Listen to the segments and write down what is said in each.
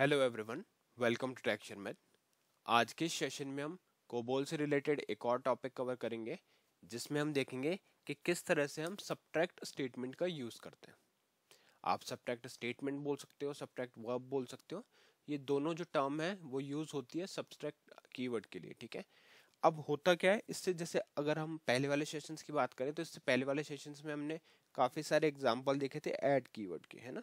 hello everyone welcome to traction math आज के session में हम कोबोल से रिलेटेड एक और टॉपिक कवर करेंगे जिसमें हम देखेंगे कि किस तरह से हम सब्ट्रैक्ट स्टेटमेंट का यूज़ करते हैं आप सब्ट्रैक्ट स्टेटमेंट बोल सकते हो सब्ट्रैक्ट वर्ब बोल सकते हो ये दोनों जो टर्म है वो यूज़ होती है सब्सट्रैक्ट कीवर्ड के लिए ठीक है अब होता क्या है इससे जैसे अगर हम पहले वाले सेशंस की बात करें तो इससे पहले वाले सेशंस में हमने काफ़ी सारे एग्जाम्पल देखे थे ऐड कीवर्ड के है ना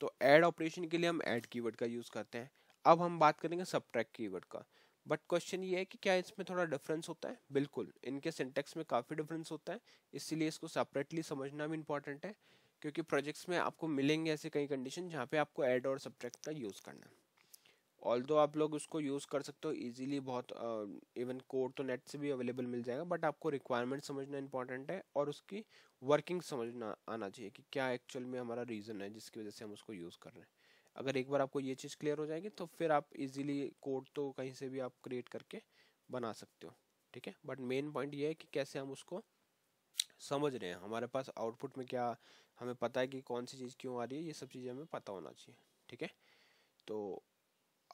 तो ऐड ऑपरेशन के लिए हम ऐड कीवर्ड का यूज़ करते हैं अब हम बात करेंगे सब्ट्रैक्ट कीवर्ड का बट क्वेश्चन ये है कि क्या इसमें थोड़ा डिफरेंस होता है बिल्कुल इनके सिंटेक्स में काफ़ी डिफरेंस होता है इसीलिए इसको सेपरेटली समझना भी इंपॉर्टेंट है क्योंकि प्रोजेक्ट्स में आपको मिलेंगे ऐसे कई कंडीशन जहाँ पे आपको ऐड और सब्ट्रैक्ट का यूज़ करना है ऑल दो आप लोग उसको यूज़ कर सकते हो ईजिली बहुत इवन कोड तो नेट से भी अवेलेबल मिल जाएगा बट आपको रिक्वायरमेंट समझना इंपॉर्टेंट है और उसकी वर्किंग समझना आना चाहिए कि क्या एक्चुअल में हमारा रीज़न है जिसकी वजह से हम उसको यूज़ कर रहे हैं अगर एक बार आपको ये चीज़ क्लियर हो जाएगी तो फिर आप इजीली कोड तो कहीं से भी आप क्रिएट करके बना सकते हो ठीक है बट मेन पॉइंट ये है कि कैसे हम उसको समझ रहे हैं हमारे पास आउटपुट में क्या हमें पता है कि कौन सी चीज़ क्यों आ रही है ये सब चीज़ें हमें पता होना चाहिए ठीक है तो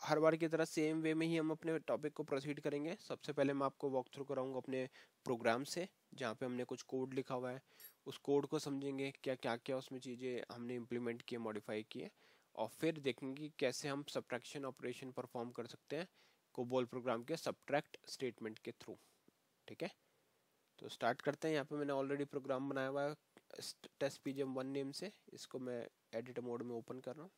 हर बार की तरह सेम वे में ही हम अपने टॉपिक को प्रोसीड करेंगे सबसे पहले मैं आपको वॉक थ्रू कराऊंगा अपने प्रोग्राम से जहाँ पे हमने कुछ कोड लिखा हुआ है उस कोड को समझेंगे क्या क्या क्या उसमें चीज़ें हमने इम्प्लीमेंट किए मॉडिफाई किए और फिर देखेंगे कि कैसे हम सब्ट्रैक्शन ऑपरेशन परफॉर्म कर सकते हैं कोबोल प्रोग्राम के सब्ट्रैक्ट स्टेटमेंट के थ्रू ठीक है तो स्टार्ट करते हैं यहाँ पे मैंने ऑलरेडी प्रोग्राम बनाया हुआ है टेस्ट पी वन नेम से इसको मैं एडिट मोड में ओपन कर रहा हूँ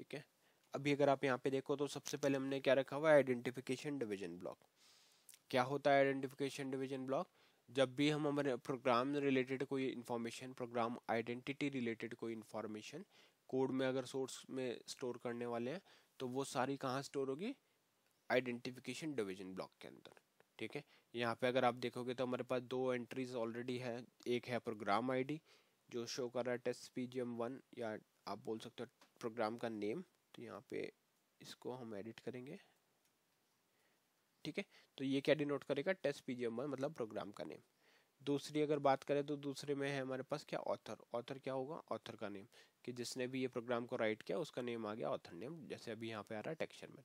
ठीक है अभी अगर आप यहाँ पे देखो तो सबसे पहले हमने क्या रखा हुआ है आइडेंटिफिकेशन डिवीजन ब्लॉक क्या होता है आइडेंटिफिकेशन डिवीजन ब्लॉक जब भी हम हमारे प्रोग्राम रिलेटेड कोई इन्फॉर्मेशन प्रोग्राम आइडेंटिटी रिलेटेड कोई इन्फॉर्मेशन कोड में अगर सोर्स में स्टोर करने वाले हैं तो वो सारी कहाँ स्टोर होगी आइडेंटिफिकेशन डिवीजन ब्लॉक के अंदर ठीक है यहाँ पे अगर आप देखोगे तो हमारे पास दो एंट्रीज ऑलरेडी है एक है प्रोग्राम आईडी जो शो कर रहा है test P G M one या आप बोल सकते हो प्रोग्राम का नेम तो यहाँ पे इसको हम एडिट करेंगे ठीक है तो ये क्या डिनोट करेगा टेस्ट पी मतलब प्रोग्राम का नेम दूसरी अगर बात करें तो दूसरे में है हमारे पास क्या ऑथर ऑथर क्या होगा ऑथर का नेम कि जिसने भी ये प्रोग्राम को राइट किया उसका नेम आ गया ऑथर नेम जैसे अभी यहाँ पे आ रहा है टेक्सचर में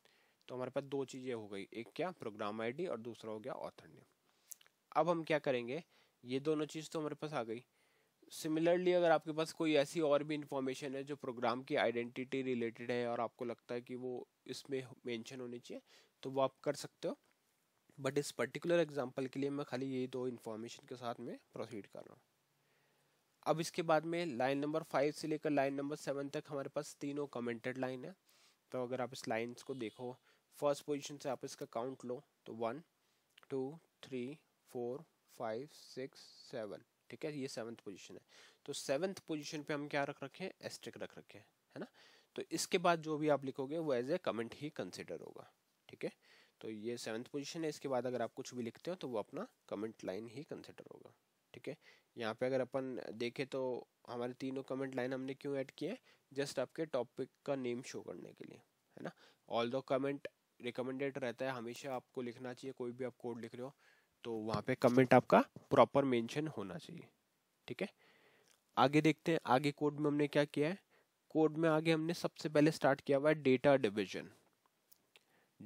तो हमारे पास दो चीज़ें हो गई एक क्या प्रोग्राम आईडी और दूसरा हो गया ऑथर नेम अब हम क्या करेंगे ये दोनों चीज़ तो हमारे पास आ गई सिमिलरली अगर आपके पास कोई ऐसी और भी इंफॉर्मेशन है जो प्रोग्राम की आइडेंटिटी रिलेटेड है और आपको लगता है कि वो इसमें मेंशन होनी चाहिए तो वो आप कर सकते हो बट इस पर्टिकुलर एग्जांपल के लिए मैं खाली यही दो इन्फॉर्मेशन के साथ में प्रोसीड कर रहा हूँ अब इसके बाद में लाइन नंबर फाइव से लेकर लाइन नंबर सेवन तक हमारे पास तीनों कमेंटेड लाइन है तो अगर आप इस लाइन्स को देखो फर्स्ट पोजिशन से आप इसका काउंट लो तो one two three four five six seven ठीक है ये सेवन्थ पोजिशन है तो सेवन्थ पोजिशन पर हम क्या रख रखें एस्ट्रिक रख रखे हैं है ना तो इसके बाद जो भी आप लिखोगे वो एज ए कमेंट ही कंसिडर होगा ठीक है तो ये सेवन्थ पोजिशन है इसके बाद अगर आप कुछ भी लिखते हो तो वो अपना कमेंट लाइन ही कंसिडर होगा ठीक है यहाँ पे अगर अपन देखें तो हमारे तीनों कमेंट लाइन हमने क्यों ऐड किए हैं जस्ट आपके टॉपिक का नेम शो करने के लिए है ना ऑल दो कमेंट रिकमेंडेड रहता है हमेशा आपको लिखना चाहिए कोई भी आप कोड लिख रहे हो तो वहाँ पे कमेंट आपका प्रॉपर मेंशन होना चाहिए ठीक है आगे देखते हैं आगे कोड में हमने क्या किया है कोड में आगे हमने सबसे पहले स्टार्ट किया हुआ है डेटा डिविजन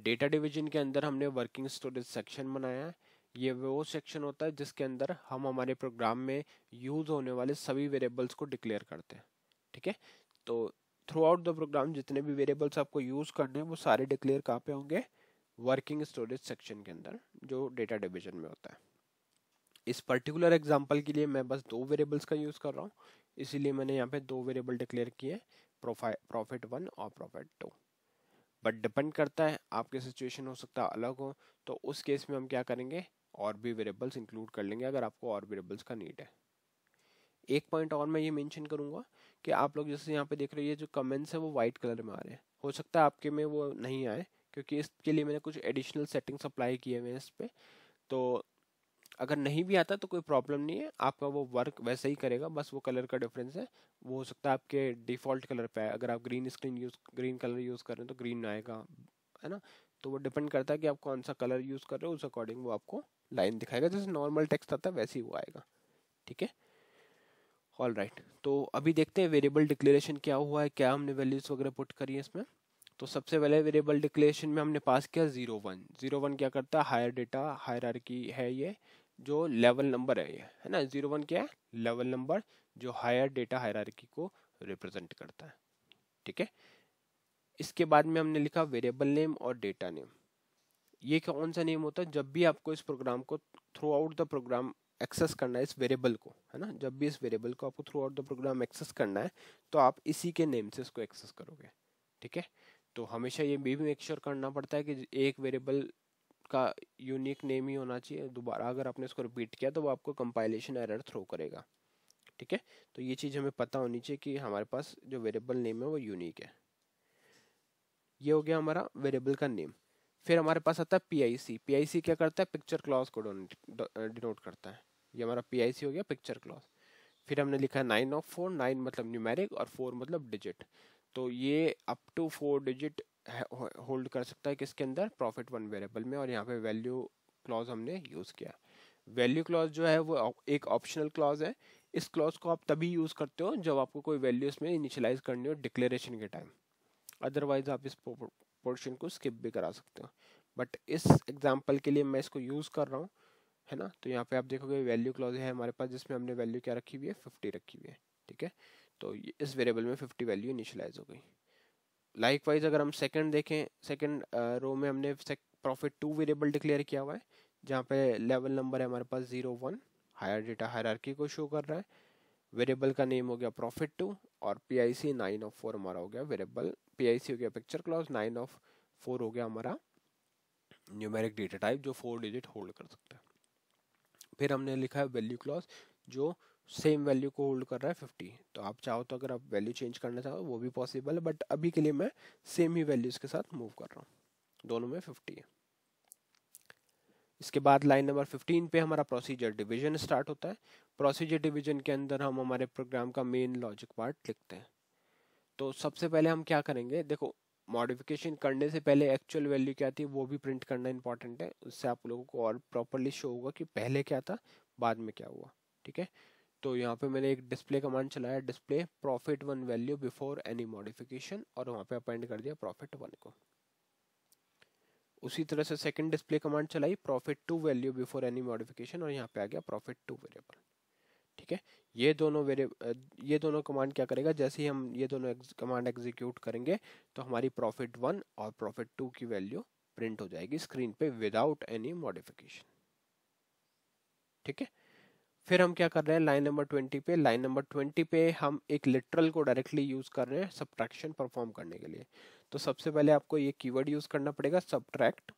डेटा डिवीजन के अंदर हमने वर्किंग स्टोरेज सेक्शन बनाया है ये वो सेक्शन होता है जिसके अंदर हम हमारे प्रोग्राम में यूज होने वाले सभी वेरिएबल्स को डिक्लेयर करते हैं ठीक है तो थ्रू आउट द प्रोग्राम जितने भी वेरिएबल्स आपको यूज करने हैं वो सारे डिक्लेयर कहाँ पे होंगे वर्किंग स्टोरेज सेक्शन के अंदर जो डेटा डिविजन में होता है इस पर्टिकुलर एग्जाम्पल के लिए मैं बस दो वेरिएबल्स का यूज़ कर रहा हूँ इसीलिए मैंने यहाँ पे दो वेरिएबल डिक्लेयर किए प्रॉफिट वन और प्रॉफिट टू बट डिपेंड करता है आपके सिचुएशन हो सकता है अलग हो तो उस केस में हम क्या करेंगे और भी वेरिएबल्स इंक्लूड कर लेंगे अगर आपको और वेरिएबल्स का नीड है एक पॉइंट और मैं ये मेंशन करूँगा कि आप लोग जैसे यहाँ पे देख रहे हैं जो कमेंट्स हैं वो वाइट कलर में आ रहे हैं हो सकता है आपके में वो नहीं आए क्योंकि इसके लिए मैंने कुछ एडिशनल सेटिंग्स अप्लाई किए हुए हैं इस पर तो अगर नहीं भी आता तो कोई प्रॉब्लम नहीं है आपका वो वर्क वैसे ही करेगा बस वो कलर का डिफरेंस है वो हो सकता है आपके डिफ़ॉल्ट कलर पे आए अगर आप green screen use green colour use कर रहे हैं तो ग्रीन आएगा है ना तो वो डिपेंड करता है कि आप कौन सा कलर यूज़ कर रहे हो उस अकॉर्डिंग वो आपको लाइन दिखाएगा जैसे नॉर्मल टेक्स्ट आता है वैसे ही वो आएगा ठीक है ऑल राइट तो अभी देखते हैं वेरिएबल डिक्लेरेशन क्या हुआ है क्या हमने वैल्यूज़ वगैरह पुट करी है इसमें तो सबसे पहले वेरिएबल डिक्लेरेशन में हमने पास किया जीरो वन जीरो वन क्या करता है हायर डेटा हायर है ये जो लेवल नंबर है ये है ना जीरो वन क्या है लेवल नंबर जो हायर डेटा हायर को रिप्रेजेंट करता है ठीक है इसके बाद में हमने लिखा वेरिएबल नेम और डेटा नेम ये कौन सा नेम होता है जब भी आपको इस प्रोग्राम को throughout the program access करना है इस वेरिएबल को है ना जब भी इस वेरिएबल को आपको throughout the program access करना है तो आप इसी के नेम से इसको एक्सेस करोगे ठीक है तो हमेशा ये भी मेक श्योर करना पड़ता है कि एक वेरिएबल का यूनिक नेम ही होना चाहिए दोबारा अगर आपने इसको रिपीट किया तो वो आपको कंपाइलेशन एरर थ्रो करेगा ठीक है तो ये चीज़ हमें पता होनी चाहिए कि हमारे पास जो वेरिएबल नेम है वो यूनिक है ये हो गया हमारा वेरिएबल का नेम फिर हमारे पास आता है पी आई क्या करता है पिक्चर क्लॉज को डिनोट करता है ये हमारा पी हो गया पिक्चर क्लॉज फिर हमने लिखा है नाइन ऑफ फोर नाइन मतलब न्यूमेरिक और फोर मतलब डिजिट तो ये up to four digit hold कर सकता है किसके अंदर प्रॉफिट वन वेरिएबल में और यहाँ पे वैल्यू क्लॉज हमने यूज़ किया वैल्यू क्लॉज जो है वो एक ऑप्शनल क्लॉज है इस क्लॉज को आप तभी यूज़ करते हो जब आपको कोई वैल्यू इसमें इनिशलाइज करनी हो डिक्लेरेशन के टाइम अदरवाइज आप इस पोर्शन को स्किप भी करा सकते हो बट इस एग्जाम्पल के लिए मैं इसको यूज़ कर रहा हूँ है ना तो यहाँ पे आप देखोगे वैल्यू क्लॉज है हमारे पास जिसमें हमने वैल्यू क्या रखी हुई है फिफ्टी रखी हुई है ठीक है तो इस वेरिएबल में 50 वैल्यू इनिशलाइज हो गई लाइक वाइज अगर हम सेकंड देखें सेकंड रो में हमने प्रॉफिट टू वेरिएबल डिक्लेयर किया हुआ है जहाँ पे लेवल नंबर है हमारे पास zero one higher data higher को शो कर रहा है वेरिएबल का नेम हो गया प्रॉफिट टू और P I C nine of four हमारा हो गया वेरिएबल पी आई सी हो गया picture clause nine of four हो गया हमारा न्यूमेरिक डेटा टाइप जो फोर डिजिट होल्ड कर सकता है फिर हमने लिखा है वैल्यू क्लॉज जो सेम वैल्यू को होल्ड कर रहा है 50 तो आप चाहो तो अगर आप वैल्यू चेंज करना चाहो वो भी पॉसिबल है बट अभी के लिए मैं सेम ही वैल्यूज के साथ मूव कर रहा हूँ दोनों में 50 है इसके बाद लाइन नंबर 15 पे हमारा प्रोसीजर डिवीजन स्टार्ट होता है प्रोसीजर डिवीजन के अंदर हम हमारे प्रोग्राम का मेन लॉजिक पार्ट लिखते हैं तो सबसे पहले हम क्या करेंगे देखो मॉडिफिकेशन करने से पहले एक्चुअल वैल्यू क्या थी वो भी प्रिंट करना इंपॉर्टेंट है उससे आप लोगों को और प्रॉपरली शो होगा कि पहले क्या था बाद में क्या हुआ ठीक है तो यहाँ पे मैंने एक डिस्प्ले कमांड चलाया display profit one value before any modification और वहाँ पे अपॉइंट कर दिया प्रॉफिट वन को उसी तरह से सेकंड डिस्प्ले कमांड चलाई profit two value before any modification और यहाँ पे आ गया प्रॉफिट टू वेरिएबल ठीक है ये दोनों वेरिए ये दोनों कमांड क्या करेगा जैसे ही हम ये दोनों कमांड एग्जीक्यूट करेंगे तो हमारी प्रॉफिट वन और प्रॉफिट टू की वैल्यू प्रिंट हो जाएगी स्क्रीन पे विदाउट एनी मॉडिफिकेशन ठीक है फिर हम क्या कर रहे हैं लाइन नंबर ट्वेंटी पे लाइन नंबर ट्वेंटी पे हम एक लिटरल को डायरेक्टली यूज़ कर रहे हैं सब्ट्रैक्शन परफॉर्म करने के लिए तो सबसे पहले आपको ये कीवर्ड यूज़ करना पड़ेगा सब्ट्रैक्ट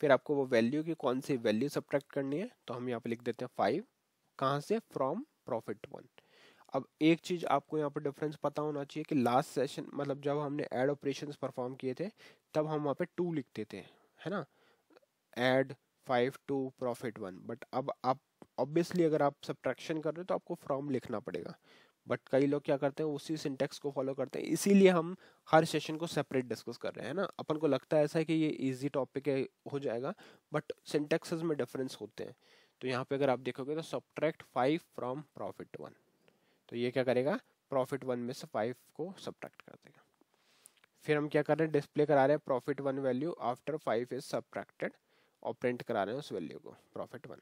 फिर आपको वो वैल्यू की कौन सी वैल्यू सब्ट्रैक्ट करनी है तो हम यहाँ पे लिख देते हैं फाइव कहाँ से फ्रॉम प्रॉफिट वन अब एक चीज़ आपको यहाँ पर डिफरेंस पता होना चाहिए कि लास्ट सेशन मतलब जब हमने एड ऑपरेशन परफॉर्म किए थे तब हम वहाँ पे टू लिखते थे है ना add five to profit one but अब आप ऑब्वियसली अगर आप सब्ट्रैक्शन कर रहे हो तो आपको फ्रॉम लिखना पड़ेगा बट कई लोग क्या करते हैं उसी सिंटेक्स को फॉलो करते हैं इसीलिए हम हर सेशन को सेपरेट डिस्कस कर रहे हैं ना अपन को लगता है ऐसा है कि ये इजी टॉपिक है हो जाएगा बट सिंटेक्सेस में डिफरेंस होते हैं तो यहाँ पे अगर आप देखोगे तो subtract five from profit one तो ये क्या करेगा प्रॉफिट वन में से फाइव को सब्ट्रैक्ट कर देगा फिर हम क्या कर रहे हैं डिस्प्ले करा रहे हैं profit one value after five is subtracted और प्रिंट करा रहे हैं उस वैल्यू को प्रॉफिट वन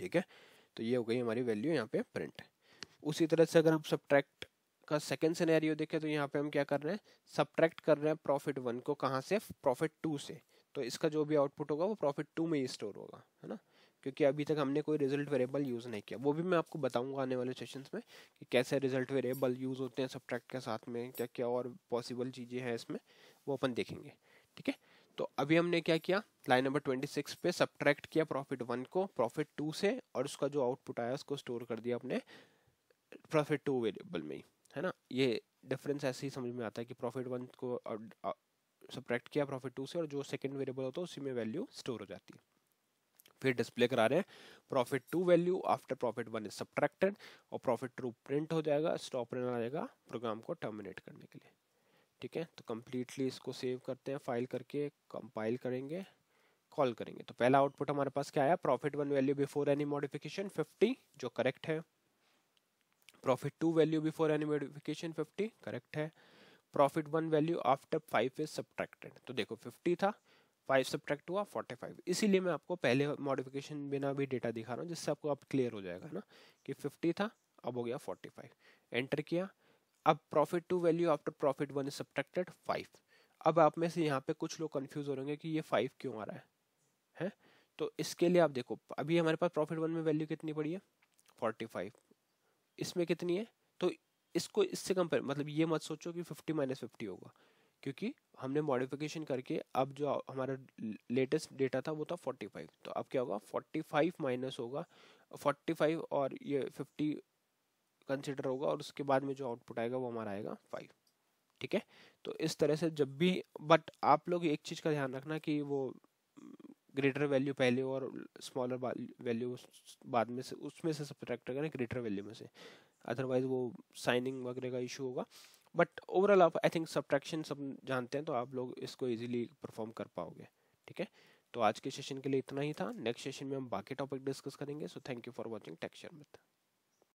ठीक है तो ये हो गई हमारी वैल्यू यहाँ पे प्रिंट उसी तरह से अगर हम सब्ट्रैक्ट का सेकेंड सिनेरियो देखें तो यहाँ पे हम क्या कर रहे हैं सब्ट्रैक्ट कर रहे हैं प्रॉफिट वन को कहाँ से प्रॉफिट टू से तो इसका जो भी आउटपुट होगा वो प्रॉफिट टू में ही स्टोर होगा है ना क्योंकि अभी तक हमने कोई रिजल्ट वेरिएबल यूज़ नहीं किया वो भी मैं आपको बताऊंगा आने वाले सेशंस में कि कैसे रिजल्ट वेरिएबल यूज़ होते हैं सब्ट्रैक्ट के साथ में क्या क्या और पॉसिबल चीज़ें हैं इसमें वो अपन देखेंगे ठीक है तो अभी हमने क्या किया लाइन नंबर 26 पे सब्ट्रैक्ट किया प्रॉफिट वन को प्रॉफिट टू से और उसका जो आउटपुट आया उसको स्टोर कर दिया अपने प्रॉफिट टू वेरिएबल में है ना ये डिफरेंस ऐसे ही समझ में आता है कि प्रॉफिट वन को सब्ट्रैक्ट किया प्रॉफिट टू से और जो सेकेंड वेरिएबल होता है उसी में वैल्यू स्टोर हो जाती है फिर डिस्प्ले करा रहे हैं profit two value after profit one is subtracted और प्रॉफिट टू प्रिंट हो जाएगा स्टॉप रन आ जाएगा प्रोग्राम को टर्मिनेट करने के लिए ठीक है तो कम्प्लीटली इसको सेव करते हैं फाइल करके कंपाइल करेंगे कॉल करेंगे तो पहला आउटपुट हमारे पास क्या आया profit one value before any modification 50 जो करेक्ट है profit two value before any modification 50 correct है profit one value after five is subtracted तो देखो 50 था फाइव सब्ट्रैक्ट हुआ 45 इसीलिए मैं आपको पहले मॉडिफिकेशन बिना भी डेटा दिखा रहा हूँ जिससे आपको आप क्लियर हो जाएगा ना कि फिफ्टी था अब हो गया फाइव एंटर किया अब profit two value after profit one is subtracted five अब आप में से यहाँ पे कुछ लोग कंफ्यूज हो रहेंगे कि ये फाइव क्यों आ रहा है हैं तो इसके लिए आप देखो अभी हमारे पास प्रॉफिट वन में वैल्यू कितनी पड़ी है फोर्टी फाइव इसमें कितनी है तो इसको इससे कंपेयर मतलब ये मत सोचो कि फिफ्टी माइनस फिफ्टी होगा क्योंकि हमने मॉडिफिकेशन करके अब जो हमारा लेटेस्ट डेटा था वो था फाइव तो अब क्या होगा फाइव माइनस होगा फाइव और ये फिफ्टी कंसिडर होगा और उसके बाद में जो आउटपुट आएगा वो हमारा आएगा फाइव ठीक है तो इस तरह से जब भी बट आप लोग एक चीज़ का ध्यान रखना कि वो ग्रेटर वैल्यू पहले और स्मॉलर वैल्यू बाद में से उसमें से सब्ट्रैक्ट करें ग्रेटर वैल्यू में से अदरवाइज वो साइनिंग वगैरह का इशू होगा बट ओवरऑल आप आई थिंक सब्ट्रैक्शन सब जानते हैं तो आप लोग इसको इजीली परफॉर्म कर पाओगे ठीक है तो आज के सेशन के लिए इतना ही था नेक्स्ट सेशन में हम बाकी टॉपिक डिस्कस करेंगे so thank you for watching टेक्सचर मिथ